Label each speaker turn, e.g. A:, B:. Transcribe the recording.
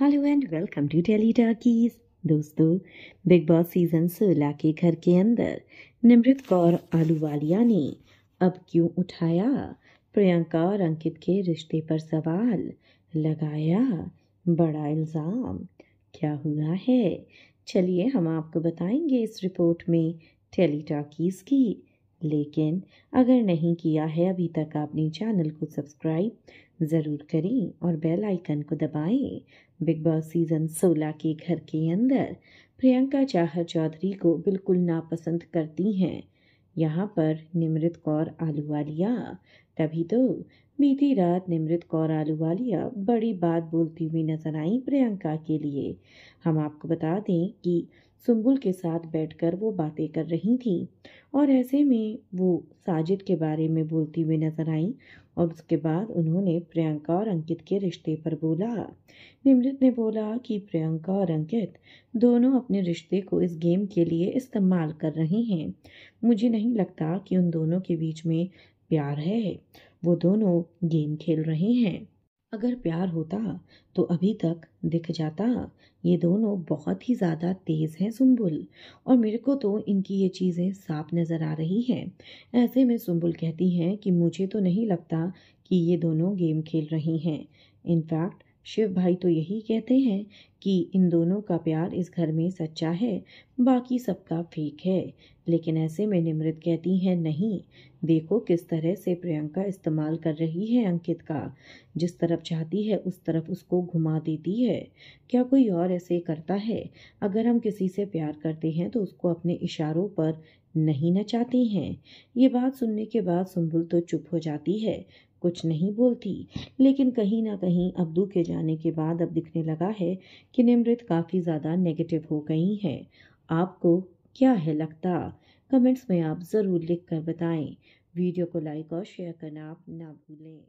A: hello and welcome to Tele Talkies दोस्तों Bigg Boss season सोलह के घर के अंदर निमृत कौर आलूवालिया ने अब क्यों उठाया प्रियंका और अंकित के रिश्ते पर सवाल लगाया बड़ा इल्ज़ाम क्या हुआ है चलिए हम आपको बताएंगे इस रिपोर्ट में टेली टाकीज़ की लेकिन अगर नहीं किया है अभी तक आपने चैनल को सब्सक्राइब ज़रूर करें और बेल आइकन को दबाएं बिग बॉस सीज़न 16 के घर के अंदर प्रियंका चाहर चौधरी को बिल्कुल नापसंद करती हैं यहाँ पर निमृत कौर आलूवालिया तभी तो बीती रात निमृत कौर आलूवालिया बड़ी बात बोलती हुई नजर आई प्रियंका के लिए हम आपको बता दें कि सुम्बुल के साथ बैठकर वो बातें कर रही थी और ऐसे में वो साजिद के बारे में बोलती हुई नजर आई और उसके बाद उन्होंने प्रियंका और अंकित के रिश्ते पर बोला निमृत ने बोला कि प्रियंका और अंकित दोनों अपने रिश्ते को इस गेम के लिए इस्तेमाल कर रहे हैं मुझे नहीं लगता कि उन दोनों के बीच में प्यार है वो दोनों गेम खेल रहे हैं अगर प्यार होता तो अभी तक दिख जाता ये दोनों बहुत ही ज़्यादा तेज़ हैं सुम्बुल और मेरे को तो इनकी ये चीज़ें साफ नज़र आ रही हैं ऐसे में सुम्बुल कहती हैं कि मुझे तो नहीं लगता कि ये दोनों गेम खेल रही हैं इनफैक्ट शिव भाई तो यही कहते हैं कि इन दोनों का प्यार इस घर में सच्चा है बाकी सबका फेक है लेकिन ऐसे में निमृत कहती हैं नहीं देखो किस तरह से प्रियंका इस्तेमाल कर रही है अंकित का जिस तरफ चाहती है उस तरफ उसको घुमा देती है क्या कोई और ऐसे करता है अगर हम किसी से प्यार करते हैं तो उसको अपने इशारों पर नहीं नचाती हैं ये बात सुनने के बाद सुम्बुल तो चुप हो जाती है कुछ नहीं बोलती लेकिन कहीं ना कहीं अब्दू के जाने के बाद अब दिखने लगा है कि निमृत काफ़ी ज़्यादा नेगेटिव हो गई हैं आपको क्या है लगता कमेंट्स में आप ज़रूर लिख कर बताएं वीडियो को लाइक और शेयर करना आप ना भूलें